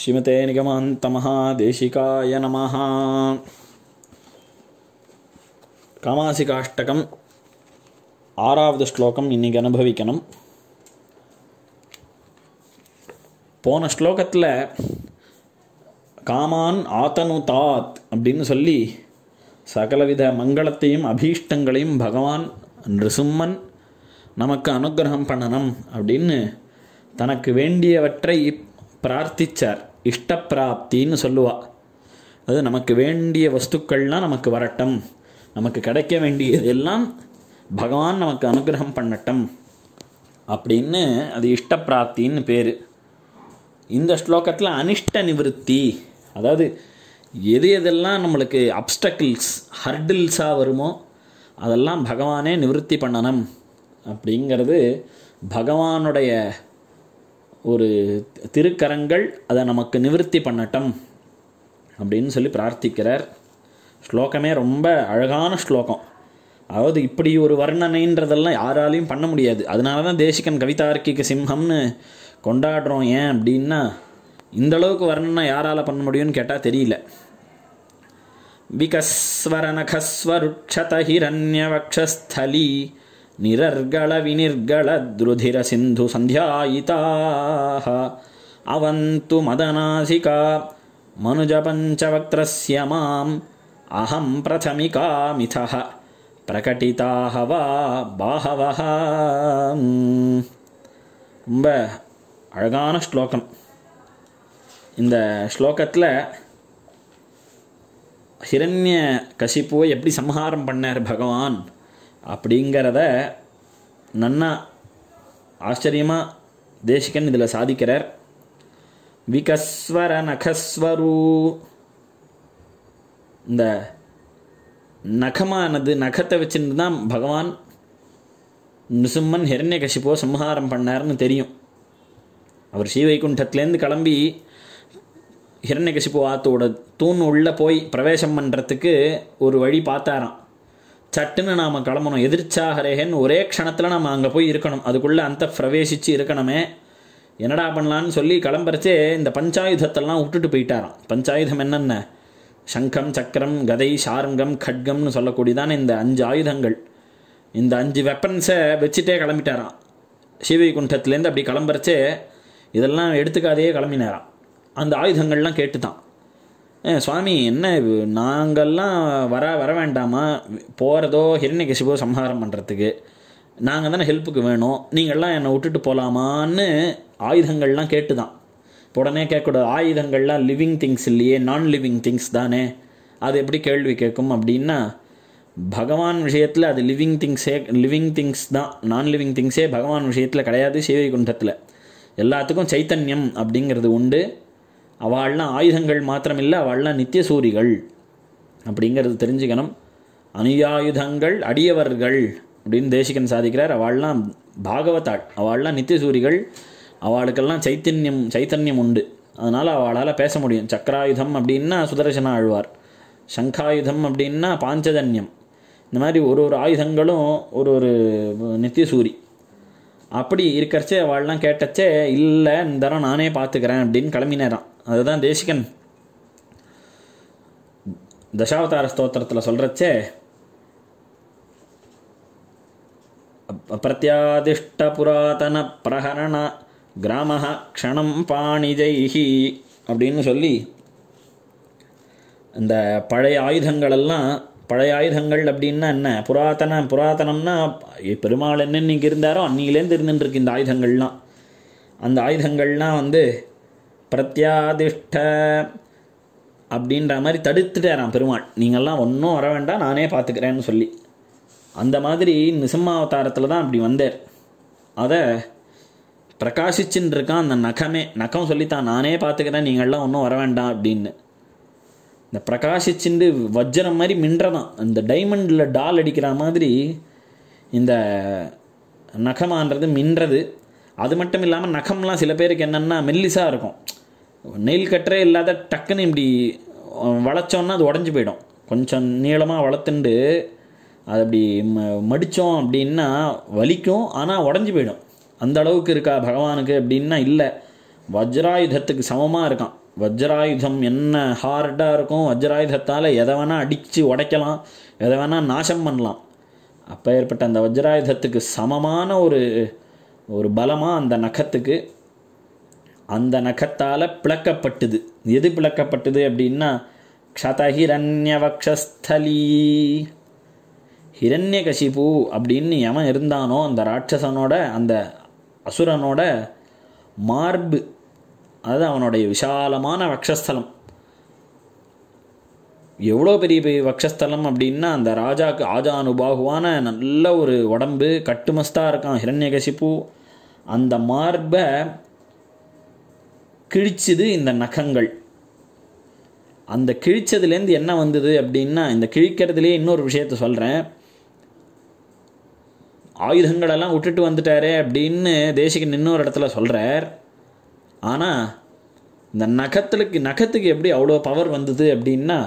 श्रीमते निगमान्तमः தேசிகாய नमः காமாசிகாஷ்டகம் ஆறாவது ஸ்லோகம் இன்றைக்கி அனுபவிக்கணும் போன ஸ்லோகத்தில் காமான் ஆத்தனு தாத் அப்படின்னு சொல்லி சகலவித மங்களத்தையும் அபீஷ்டங்களையும் பகவான் நிருசும்மன் நமக்கு அனுகிரகம் பண்ணணும் அப்படின்னு தனக்கு வேண்டியவற்றை பிரார்த்திச்சார் இஷ்டப்பிராப்தின்னு சொல்லுவாள் அது நமக்கு வேண்டிய வஸ்துக்கள்லாம் நமக்கு வரட்டும் நமக்கு கிடைக்க வேண்டியது எல்லாம் பகவான் நமக்கு அனுகிரகம் பண்ணட்டும் அப்படின்னு அது இஷ்டப்பிராப்தின்னு பேர் இந்த ஸ்லோகத்தில் அனிஷ்ட நிவர்த்தி அதாவது எது எதெல்லாம் நம்மளுக்கு அப்டக்கிள்ஸ் ஹர்டில்ஸாக வருமோ அதெல்லாம் பகவானே நிவர்த்தி பண்ணணும் அப்படிங்கிறது பகவானுடைய ஒரு திருக்கரங்கள் அதை நமக்கு நிவர்த்தி பண்ணட்டும் அப்படின்னு சொல்லி பிரார்த்திக்கிறார் ஸ்லோகமே ரொம்ப அழகான ஸ்லோகம் அதாவது இப்படி ஒரு வர்ணனைன்றதெல்லாம் யாராலையும் பண்ண முடியாது அதனால தான் தேசிகன் கவிதார்க்கிக சிம்ஹம்னு கொண்டாடுறோம் ஏன் அப்படின்னா இந்தளவுக்கு வர்ணனை யாரால் பண்ண முடியும்னு கேட்டால் தெரியல விகஸ்வரநகஸ்வருட்சத ஹிரண்யவக்ஷஸ்தலி निरर्गळविनिर्गळद्रुधिरसिन्धुसन्ध्यायिताः अवन्तु मदनासिका मनुजपञ्चवक्त्रस्य माम् अहं प्रथमिकामिथः प्रकटिताः वा बाहवः ரொம்ப அழகான ஸ்லோகம் இந்த ஸ்லோகத்தில் ஹிரண்ய கசிப்புவை எப்படி சம்ஹாரம் பண்ணார் பகவான் அப்படிங்கிறத நன்னா ஆச்சரியமாக தேசிகன் இதில் சாதிக்கிறார் விகஸ்வர நகஸ்வரூ இந்த நகமானது நகத்தை வச்சுட்டு தான் பகவான் நிசும்மன் ஹிரண்ய கஷிப்போ சம்ஹாரம் பண்ணார்னு தெரியும் அவர் ஸ்ரீவைகுண்டத்துலேருந்து கிளம்பி ஹிரண்ய கசிப்போ ஆத்தோட தூண் உள்ளே போய் பிரவேசம் பண்ணுறதுக்கு ஒரு வழி பார்த்தாராம் சட்டுன்னு நாம் கிளம்பணும் எதிர்ச்சாகரேகன் ஒரே க்ஷணத்தில் நம்ம அங்கே போய் இருக்கணும் அதுக்குள்ளே அந்த பிரவேசித்து இருக்கணுமே என்னடா பண்ணலான்னு சொல்லி கிளம்புறச்சே இந்த பஞ்சாயுதத்தெல்லாம் விட்டுட்டு போயிட்டாராம் பஞ்சாயுதம் என்னென்ன சங்கம் சக்கரம் கதை சாரங்கம் கட்கம்னு சொல்லக்கூடியதான் இந்த அஞ்சு ஆயுதங்கள் இந்த அஞ்சு வெப்பன்ஸை வச்சுட்டே கிளம்பிட்டாராம் குண்டத்துலேருந்து அப்படி கிளம்புறச்சே இதெல்லாம் எடுத்துக்காதையே கிளம்பினாராம் அந்த ஆயுதங்கள்லாம் கேட்டு தான் சுவாமி என்ன நாங்கள்லாம் வர வர வேண்டாமா போகிறதோ ஹிரண்யகசிபோ சம்ஹாரம் பண்ணுறதுக்கு நாங்கள் தானே ஹெல்ப்புக்கு வேணும் நீங்கள்லாம் என்னை விட்டுட்டு போகலாமான்னு ஆயுதங்கள்லாம் கேட்டு தான் உடனே கேட்கக்கூடாது ஆயுதங்கள்லாம் லிவிங் திங்ஸ் இல்லையே நான் லிவிங் திங்ஸ் தானே அது எப்படி கேள்வி கேட்கும் அப்படின்னா பகவான் விஷயத்தில் அது லிவிங் திங்ஸே லிவிங் திங்ஸ் தான் நான் லிவிங் திங்ஸே பகவான் விஷயத்தில் கிடையாது சேவை குண்டத்தில் எல்லாத்துக்கும் சைத்தன்யம் அப்படிங்கிறது உண்டு அவள்லாம் ஆயுதங்கள் இல்லை அவள்லாம் நித்திய சூரிகள் அப்படிங்கிறது தெரிஞ்சுக்கணும் அனுயாயுதங்கள் அடியவர்கள் அப்படின்னு தேசிகன் சாதிக்கிறார் அவள்லாம் பாகவத்தாள் அவள்லாம் நித்தியசூரிகள் அவளுக்கெல்லாம் சைத்தன்யம் சைத்தன்யம் உண்டு அதனால் அவளால் பேச முடியும் சக்கராயுதம் அப்படின்னா சுதர்சன ஆழ்வார் சங்காயுதம் அப்படின்னா பாஞ்சதன்யம் இந்த மாதிரி ஒரு ஒரு ஆயுதங்களும் ஒரு ஒரு சூரி அப்படி இருக்கிறச்சே அவள்லாம் கேட்டச்சே இல்லை இந்த தரம் நானே பார்த்துக்கிறேன் அப்படின்னு கிளம்பினேறான் அதுதான் தேசிகன் தசாவதார ஸ்தோத்திரத்தில் சொல்கிறச்சே புராதன பிரகரண கிராம க்ஷணம் பாணிஜைஹி அப்படின்னு சொல்லி இந்த பழைய ஆயுதங்களெல்லாம் பழைய ஆயுதங்கள் அப்படின்னா என்ன புராதன புராதனம்னா பெருமாள் என்னென்னைக்கு இருந்தாரோ அன்னிலேருந்து இருந்துட்டுருக்கு இந்த ஆயுதங்கள்லாம் அந்த ஆயுதங்கள்லாம் வந்து பிரத்யாதிஷ்ட அப்படின்ற மாதிரி தடுத்துட்டேரான் பெருமாள் நீங்கள்லாம் ஒன்றும் வர வேண்டாம் நானே பார்த்துக்கிறேன்னு சொல்லி அந்த மாதிரி நிசிம்மாவதாரத்தில் தான் அப்படி வந்தார் அதை பிரகாசிச்சுன்னு இருக்கான் அந்த நகமே நகம் சொல்லித்தான் நானே பார்த்துக்கிறேன் நீங்கள்லாம் ஒன்றும் வர வேண்டாம் அப்படின்னு இந்த பிரகாஷிச்சுண்டு வஜ்ரம் மாதிரி மின்றதான் இந்த டைமண்டில் டால் அடிக்கிற மாதிரி இந்த நகமான்றது மின்றது அது மட்டும் இல்லாமல் நகம்லாம் சில பேருக்கு என்னென்னா மெல்லிஸாக இருக்கும் நெயில் கட்டரே இல்லாத டக்குன்னு இப்படி வளைச்சோன்னா அது உடஞ்சி போயிடும் கொஞ்சம் நீளமாக வளர்த்துண்டு அது அப்படி ம மடித்தோம் அப்படின்னா வலிக்கும் ஆனால் உடஞ்சி போயிடும் அந்த அளவுக்கு இருக்கா பகவானுக்கு அப்படின்னா இல்லை வஜ்ராயுதத்துக்கு சமமாக இருக்கான் வஜ்ராயுதம் என்ன ஹார்டாக இருக்கும் வஜ்ராயுதத்தால் எதை வேணால் அடித்து உடைக்கலாம் எதை வேணால் நாசம் பண்ணலாம் அப்போ ஏற்பட்ட அந்த வஜ்ராயுதத்துக்கு சமமான ஒரு ஒரு பலமாக அந்த நகத்துக்கு அந்த நகத்தால் பிளக்கப்பட்டது எது பிளக்கப்பட்டது அப்படின்னா க்ஷதஹிரண்யவக்ஷஸ்தலி ஹிரண்யவக்ஷஸ்தலீ ஹிரண்யகசிபு அப்படின்னு எவன் இருந்தானோ அந்த ராட்சசனோட அந்த அசுரனோட மார்பு அதாவது அவனுடைய விசாலமான வக்ஷஸ்தலம் எவ்வளோ பெரிய பெரிய வக்ஷஸ்தலம் அப்படின்னா அந்த ராஜாக்கு ஆஜானுபாகுவான நல்ல ஒரு உடம்பு கட்டுமஸ்தாக இருக்கான் ஹிரண்யகசிப்பு அந்த மார்பை கிழிச்சுது இந்த நகங்கள் அந்த கிழிச்சதுலேருந்து என்ன வந்தது அப்படின்னா இந்த கிழிக்கிறதுலேயே இன்னொரு விஷயத்த சொல்கிறேன் ஆயுதங்களெல்லாம் விட்டுட்டு வந்துட்டாரே அப்படின்னு தேசிகன் இன்னொரு இடத்துல சொல்கிறார் ஆனால் இந்த நகத்துக்கு நகத்துக்கு எப்படி அவ்வளோ பவர் வந்தது அப்படின்னா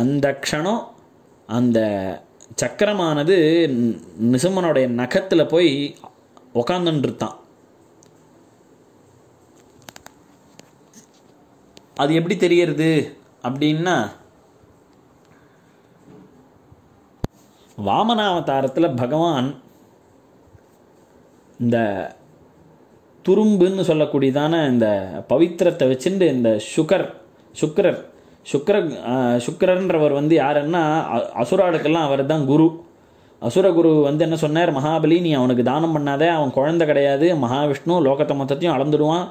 அந்த க்ஷணம் அந்த சக்கரமானது நிசம்மனுடைய நகத்தில் போய் உக்காந்துன்றிருத்தான் அது எப்படி தெரியறது அப்படின்னா வாமனாவதாரத்தில் பகவான் இந்த துரும்புன்னு சொல்லக்கூடியதான இந்த பவித்திரத்தை வச்சுட்டு இந்த சுகர் சுக்கரர் சுக்கர சுக்கரன்றவர் வந்து யாருன்னா அசுராளுக்கெல்லாம் அவர் தான் குரு அசுரகுரு வந்து என்ன சொன்னார் மகாபலி நீ அவனுக்கு தானம் பண்ணாதே அவன் குழந்தை கிடையாது மகாவிஷ்ணு லோகத்தை மொத்தத்தையும் அளந்துடுவான்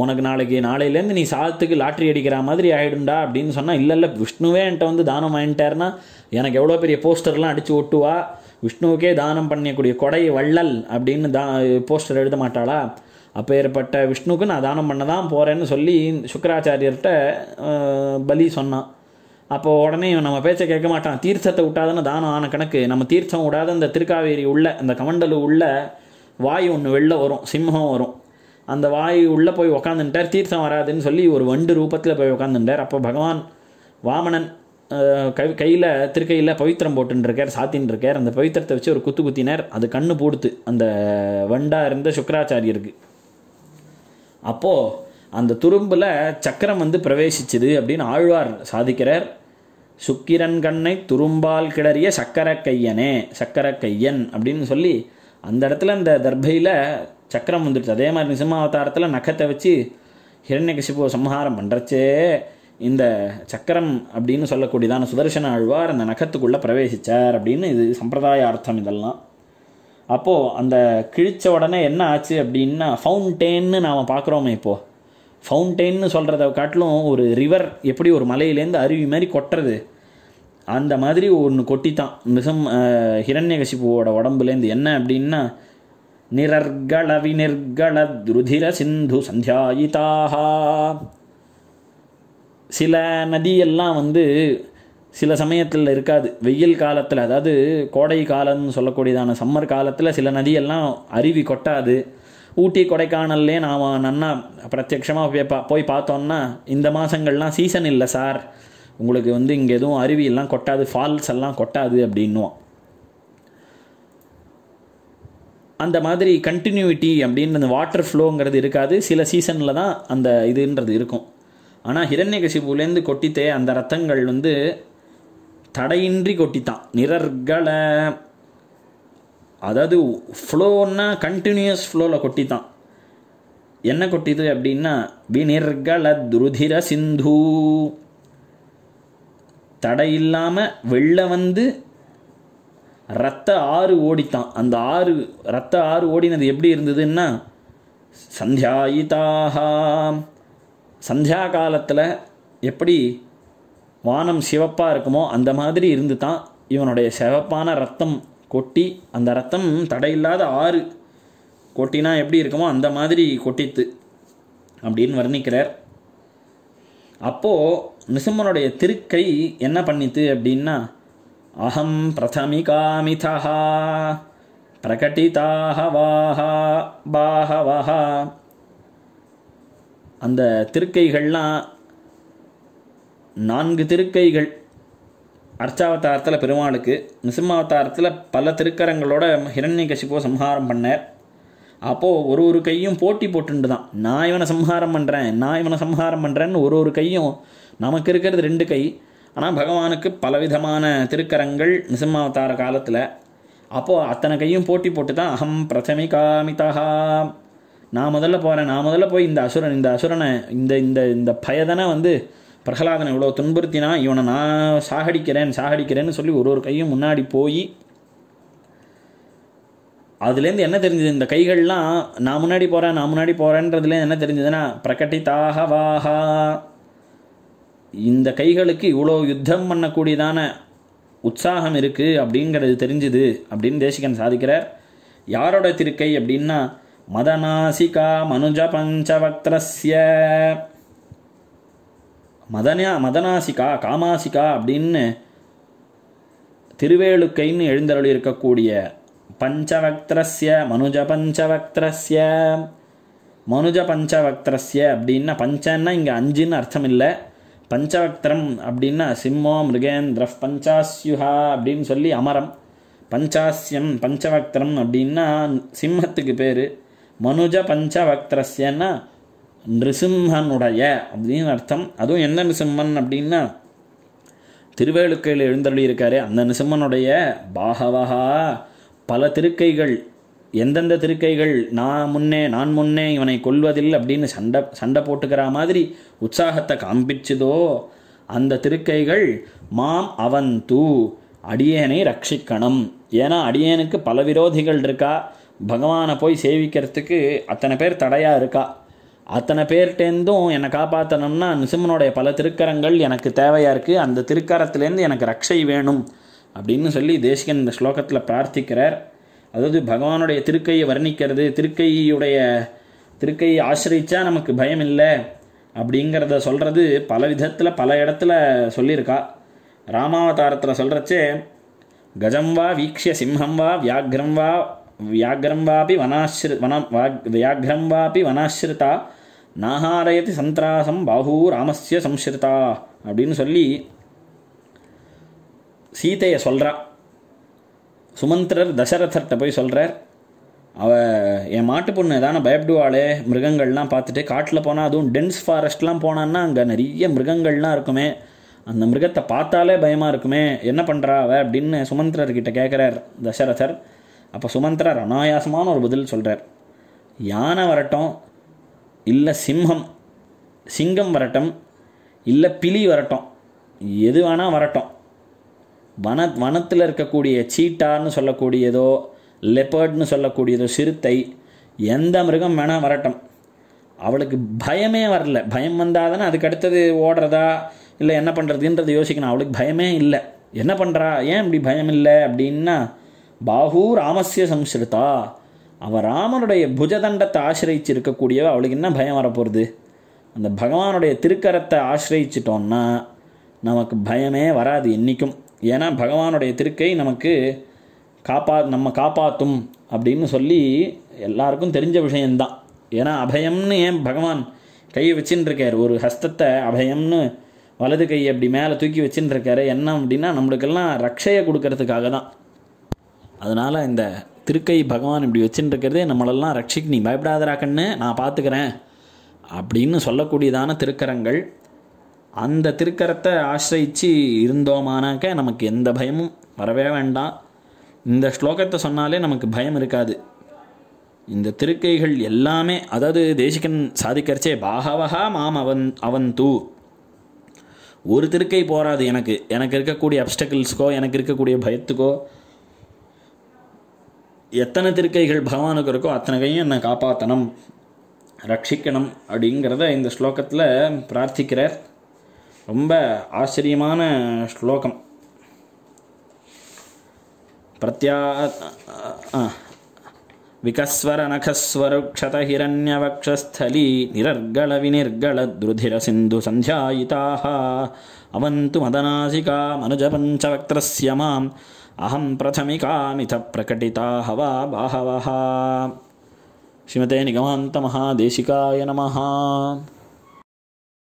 உனக்கு நாளைக்கு நாளையிலேருந்து நீ சாதத்துக்கு லாட்ரி அடிக்கிற மாதிரி ஆகிடும்டா அப்படின்னு சொன்னால் இல்லை இல்லை விஷ்ணுவே என்கிட்ட வந்து தானம் வாங்கிட்டாருன்னா எனக்கு எவ்வளோ பெரிய போஸ்டர்லாம் அடித்து ஒட்டுவா விஷ்ணுவுக்கே தானம் பண்ணக்கூடிய கொடை வள்ளல் அப்படின்னு தா போஸ்டர் எழுத மாட்டாளா ஏற்பட்ட விஷ்ணுவுக்கு நான் தானம் பண்ண தான் போகிறேன்னு சொல்லி சுக்கராச்சாரியர்கிட்ட பலி சொன்னான் அப்போ உடனே நம்ம பேச்சை கேட்க மாட்டான் தீர்த்தத்தை விட்டாதுன்னு தானம் ஆன கணக்கு நம்ம தீர்த்தம் விடாத இந்த திருக்காவேரி உள்ள அந்த கமண்டலு உள்ள வாய் ஒன்று வெளில வரும் சிம்மம் வரும் அந்த வாய் உள்ளே போய் உக்காந்துட்டார் தீர்த்தம் வராதுன்னு சொல்லி ஒரு வண்டு ரூபத்தில் போய் உக்காந்துட்டார் அப்போ பகவான் வாமனன் கை கையில் திருக்கையில் பவித்திரம் போட்டுருக்கார் சாத்தின்னு இருக்கார் அந்த பவித்திரத்தை வச்சு ஒரு குத்து குத்தினார் அது கண்ணு பூடுத்து அந்த வண்டாக இருந்த சுக்கராச்சாரியருக்கு அப்போது அந்த துரும்பில் சக்கரம் வந்து பிரவேசிச்சுது அப்படின்னு ஆழ்வார் சாதிக்கிறார் சுக்கிரன் கண்ணை துரும்பால் கிளறிய சக்கர கையனே சக்கர கையன் அப்படின்னு சொல்லி அந்த இடத்துல அந்த தர்பையில் சக்கரம் வந்துடுச்சு அதே மாதிரி நிசிம்மாவதாரத்தில் நகத்தை வச்சு ஹிரண்யகசிபுவை சம்ஹாரம் பண்ணுறச்சே இந்த சக்கரம் அப்படின்னு சொல்லக்கூடியதான சுதர்சன ஆழ்வார் அந்த நகத்துக்குள்ளே பிரவேசித்தார் அப்படின்னு இது சம்பிரதாய அர்த்தம் இதெல்லாம் அப்போது அந்த கிழிச்ச உடனே என்ன ஆச்சு அப்படின்னா ஃபவுண்டேன்னு நாம் பார்க்குறோமே இப்போது ஃபவுண்டெயின்னு சொல்கிறத காட்டிலும் ஒரு ரிவர் எப்படி ஒரு மலையிலேருந்து அருவி மாதிரி கொட்டுறது அந்த மாதிரி ஒன்று கொட்டித்தான் மிசம் ஹிரண்யகசிபுவோட உடம்புலேருந்து என்ன அப்படின்னா சிந்து சந்தியாயிதாக சில நதியெல்லாம் வந்து சில சமயத்தில் இருக்காது வெயில் காலத்தில் அதாவது கோடை காலம்னு சொல்லக்கூடியதான சம்மர் காலத்தில் சில நதியெல்லாம் அருவி கொட்டாது ஊட்டி கொடைக்கானல்லே நாம் நன்னா பிரத்யக்ஷமாக போய் பா போய் பார்த்தோம்னா இந்த மாதங்கள்லாம் சீசன் இல்லை சார் உங்களுக்கு வந்து இங்கே எதுவும் அருவியெல்லாம் கொட்டாது ஃபால்ஸ் எல்லாம் கொட்டாது அப்படின்னுவோம் அந்த மாதிரி கண்டினியூட்டி அப்படின்னு அந்த வாட்டர் ஃப்ளோங்கிறது இருக்காது சில சீசனில் தான் அந்த இதுன்றது இருக்கும் ஆனால் ஹிரண்ய கசிப்புலேருந்து கொட்டித்தே அந்த ரத்தங்கள் வந்து தடையின்றி கொட்டித்தான் நிறர்களை அதாவது ஃப்ளோன்னா கண்டினியூஸ் ஃப்ளோவில் கொட்டித்தான் என்ன கொட்டிது அப்படின்னா வினிர்கள துருதிர சிந்து தடையில்லாமல் வெளில வந்து ரத்த ஆறு ஓடித்தான் அந்த ஆறு ரத்த ஆறு ஓடினது எப்படி இருந்ததுன்னா சந்தியாயிதாக சந்தியா காலத்தில் எப்படி வானம் சிவப்பாக இருக்குமோ அந்த மாதிரி இருந்து தான் இவனுடைய சிவப்பான ரத்தம் கொட்டி அந்த ரத்தம் தடையில்லாத ஆறு கொட்டினா எப்படி இருக்குமோ அந்த மாதிரி கொட்டித்து அப்படின்னு வர்ணிக்கிறார் அப்போது நிசும்மனுடைய திருக்கை என்ன பண்ணித்து அப்படின்னா அஹம் प्रथमिकामिथः பிரகட்டிதாக பாஹவஹா அந்த திருக்கைகள்லாம் நான்கு திருக்கைகள் அர்ச்சாவதாரத்தில் பெருமாளுக்கு நிசிம்மாவதாரத்தில் பல திருக்கரங்களோட ஹிரண்ய கசிப்போ சம்ஹாரம் பண்ணார் அப்போது ஒரு ஒரு கையும் போட்டி போட்டுண்டு தான் நான் இவனை சம்ஹாரம் பண்ணுறேன் நான் இவனை சம்ஹாரம் பண்ணுறேன்னு ஒரு ஒரு கையும் நமக்கு இருக்கிறது ரெண்டு கை ஆனால் பகவானுக்கு பலவிதமான திருக்கரங்கள் நிசிம்மாவதார காலத்தில் அப்போது அத்தனை கையும் போட்டி போட்டு தான் அகம் பிரதமிகாமிதா நான் முதல்ல போகிறேன் நான் முதல்ல போய் இந்த அசுரன் இந்த அசுரனை இந்த இந்த இந்த பயதனை வந்து பிரகலாதனை இவ்வளோ துன்புறுத்தினா இவனை நான் சாகடிக்கிறேன் சாகடிக்கிறேன்னு சொல்லி ஒரு ஒரு கையும் முன்னாடி போய் அதுலேருந்து என்ன தெரிஞ்சது இந்த கைகள்லாம் நான் முன்னாடி போகிறேன் நான் முன்னாடி போகிறேன்றதுலேருந்து என்ன தெரிஞ்சதுன்னா வாஹா இந்த கைகளுக்கு இவ்வளோ யுத்தம் பண்ணக்கூடியதான உற்சாகம் இருக்குது அப்படிங்கிறது தெரிஞ்சுது அப்படின்னு தேசிகன் சாதிக்கிறார் யாரோட திருக்கை அப்படின்னா மதநாசிகா மனுஜ பஞ்சவக்திரஸ்ய மதனா மதநாசிகா காமாசிகா அப்படின்னு திருவேலுக்கைன்னு எழுந்தருள் இருக்கக்கூடிய பஞ்சவக்திரஸ்ய மனுஜ பஞ்சவக்திரஸ்ய மனுஜ பஞ்சவக்திரஸ்ய அப்படின்னா பஞ்சன்னா இங்கே அஞ்சுன்னு அர்த்தம் இல்லை பஞ்சவக்திரம் அப்படின்னா சிம்மோ மிருகேந்திர பஞ்சாஸ்யுஹா அப்படின்னு சொல்லி அமரம் பஞ்சாசியம் பஞ்சவக்திரம் அப்படின்னா சிம்மத்துக்கு பேர் மனுஜ பஞ்சவக்திரஸ்யன்னா நிருசிம்மனுடைய அப்படின்னு அர்த்தம் அதுவும் எந்த நிருசிம்மன் அப்படின்னா திருவேலுக்கையில் எழுந்தருளி இருக்காரு அந்த நிருசிம்மனுடைய பாகவகா பல திருக்கைகள் எந்தெந்த திருக்கைகள் நான் முன்னே நான் முன்னே இவனை கொல்வதில் அப்படின்னு சண்டை சண்டை போட்டுக்கிற மாதிரி உற்சாகத்தை காண்பிச்சுதோ அந்த திருக்கைகள் மாம் அவன் தூ அடியேனை ரட்சிக்கணும் ஏன்னா அடியேனுக்கு பல விரோதிகள் இருக்கா பகவானை போய் சேவிக்கிறதுக்கு அத்தனை பேர் தடையாக இருக்கா அத்தனை பேர்கிட்டேருந்தும் என்னை காப்பாற்றணும்னா நிசிம்மனுடைய பல திருக்கரங்கள் எனக்கு தேவையாக இருக்குது அந்த திருக்கரத்துலேருந்து எனக்கு ரக்ஷை வேணும் அப்படின்னு சொல்லி தேசிகன் இந்த ஸ்லோகத்தில் பிரார்த்திக்கிறார் அதாவது பகவானுடைய திருக்கையை வர்ணிக்கிறது திருக்கையுடைய திருக்கையை ஆசிரிச்சா நமக்கு பயம் இல்லை அப்படிங்கிறத சொல்கிறது பல விதத்தில் பல இடத்துல சொல்லியிருக்கா ராமாவதாரத்தில் சொல்கிறச்சே கஜம் வா வீக்ஷிய சிம்ஹம் வா வியாக்ரம் வா வியாக்ரம் வாபி வனாசிரி வனம் வியாக்ரம் வாபி வனாசிரிதா நாகாரயதி சந்திராசம் பாஹூ ராமஸ்ய சம்ஸ்ருதா அப்படின்னு சொல்லி சீதையை சொல்கிறா சுமந்திரர் தசரதர்கிட்ட போய் சொல்கிறார் அவ என் மாட்டு பொண்ணு எதான பயப்படுவாளே மிருகங்கள்லாம் பார்த்துட்டு காட்டில் போனால் அதுவும் டென்ஸ் ஃபாரஸ்ட்லாம் போனான்னா அங்கே நிறைய மிருகங்கள்லாம் இருக்குமே அந்த மிருகத்தை பார்த்தாலே பயமாக இருக்குமே என்ன பண்ணுறா அவ அப்படின்னு சுமந்திரர்கிட்ட கேட்குறார் தசரதர் அப்போ சுமந்திரர் அனாயாசமான ஒரு பதில் சொல்கிறார் யானை வரட்டும் இல்லை சிம்ஹம் சிங்கம் வரட்டும் இல்லை பிலி வரட்டும் எது வேணால் வரட்டும் வன வனத்தில் இருக்கக்கூடிய சீட்டான்னு சொல்லக்கூடியதோ லெப்பர்ட்னு சொல்லக்கூடியதோ சிறுத்தை எந்த மிருகம் வேணால் வரட்டும் அவளுக்கு பயமே வரல பயம் வந்தால் தானே அதுக்கு அடுத்தது ஓடுறதா இல்லை என்ன பண்ணுறதுன்றது யோசிக்கணும் அவளுக்கு பயமே இல்லை என்ன பண்ணுறா ஏன் இப்படி பயம் இல்லை அப்படின்னா பாகு ராமசிய சம்ஸ்கிருதா அவள் ராமனுடைய புஜதண்டத்தை ஆசிரியிச்சு இருக்கக்கூடியவ அவளுக்கு என்ன பயம் வரப்போகிறது அந்த பகவானுடைய திருக்கரத்தை ஆசிரயிச்சிட்டோன்னா நமக்கு பயமே வராது என்றைக்கும் ஏன்னா பகவானுடைய திருக்கை நமக்கு காப்பா நம்ம காப்பாற்றும் அப்படின்னு சொல்லி எல்லாருக்கும் தெரிஞ்ச விஷயந்தான் ஏன்னா அபயம்னு ஏன் பகவான் கையை வச்சுன்னு இருக்கார் ஒரு ஹஸ்தத்தை அபயம்னு வலது கையை அப்படி மேலே தூக்கி வச்சுன்னு என்ன அப்படின்னா நம்மளுக்கெல்லாம் ரக்ஷையை கொடுக்கறதுக்காக தான் அதனால் இந்த திருக்கை பகவான் இப்படி வச்சுன்னு இருக்கிறதே நம்மளெல்லாம் ரட்சிக்கு நீ பயப்படாதராக்கன்னு நான் பார்த்துக்கிறேன் அப்படின்னு சொல்லக்கூடியதான திருக்கரங்கள் அந்த திருக்கரத்தை ஆசிரிச்சு இருந்தோமானாக்க நமக்கு எந்த பயமும் வரவே வேண்டாம் இந்த ஸ்லோகத்தை சொன்னாலே நமக்கு பயம் இருக்காது இந்த திருக்கைகள் எல்லாமே அதாவது தேசிகன் சாதிக்கரிச்சே பாகவகா மாம் அவன் அவன் தூ ஒரு திருக்கை போராது எனக்கு எனக்கு இருக்கக்கூடிய அப்டக்கிள்ஸ்க்கோ எனக்கு இருக்கக்கூடிய பயத்துக்கோ எத்தனை திருக்கைகள் பகவானுக்கு இருக்கோ அத்தனை கையும் என்னை காப்பாற்றணும் ரட்சிக்கணும் அப்படிங்கிறத இந்த ஸ்லோகத்தில் பிரார்த்திக்கிறார் ரொம்ப ஆச்சரியமான ஸ்லோகம் பிரத்யா विकस्वरनखस्वरुक्षतहिरण्यवक्षस्थली निरर्गलविनिर्गलद्रुधिरसिन्धुसन्ध्यायिताः अवन्तु मदनासिका मनुजपञ्चवक्त्रस्य माम् अहं प्रथमिकामिथ प्रकटिताः वा बाहवः श्रीमते निगमान्तमहादेशिकाय नमः